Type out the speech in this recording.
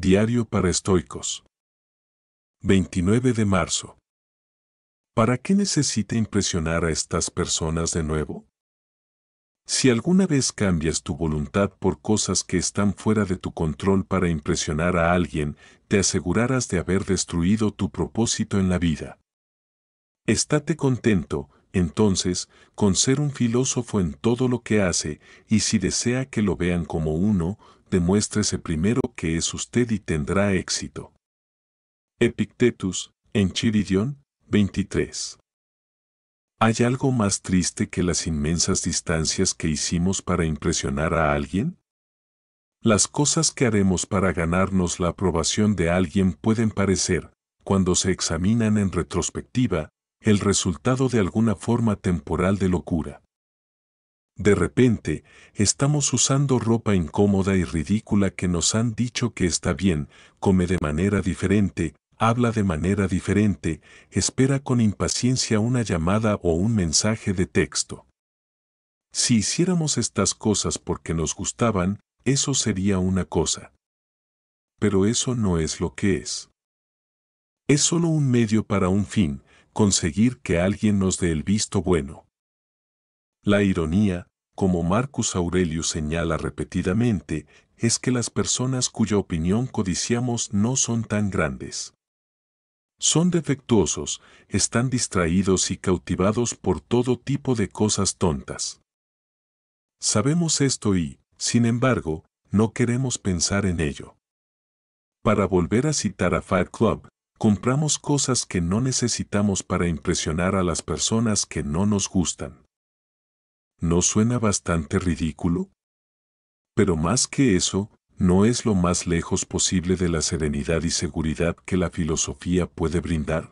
Diario para estoicos. 29 de marzo. ¿Para qué necesita impresionar a estas personas de nuevo? Si alguna vez cambias tu voluntad por cosas que están fuera de tu control para impresionar a alguien, te asegurarás de haber destruido tu propósito en la vida. Estate contento, entonces, con ser un filósofo en todo lo que hace, y si desea que lo vean como uno, demuéstrese primero que es usted y tendrá éxito. Epictetus, en Chiridión, 23. ¿Hay algo más triste que las inmensas distancias que hicimos para impresionar a alguien? Las cosas que haremos para ganarnos la aprobación de alguien pueden parecer, cuando se examinan en retrospectiva, el resultado de alguna forma temporal de locura. De repente, estamos usando ropa incómoda y ridícula que nos han dicho que está bien, come de manera diferente, habla de manera diferente, espera con impaciencia una llamada o un mensaje de texto. Si hiciéramos estas cosas porque nos gustaban, eso sería una cosa. Pero eso no es lo que es. Es solo un medio para un fin, conseguir que alguien nos dé el visto bueno. La ironía, como Marcus Aurelius señala repetidamente, es que las personas cuya opinión codiciamos no son tan grandes. Son defectuosos, están distraídos y cautivados por todo tipo de cosas tontas. Sabemos esto y, sin embargo, no queremos pensar en ello. Para volver a citar a Fire Club, compramos cosas que no necesitamos para impresionar a las personas que no nos gustan. ¿No suena bastante ridículo? Pero más que eso, no es lo más lejos posible de la serenidad y seguridad que la filosofía puede brindar.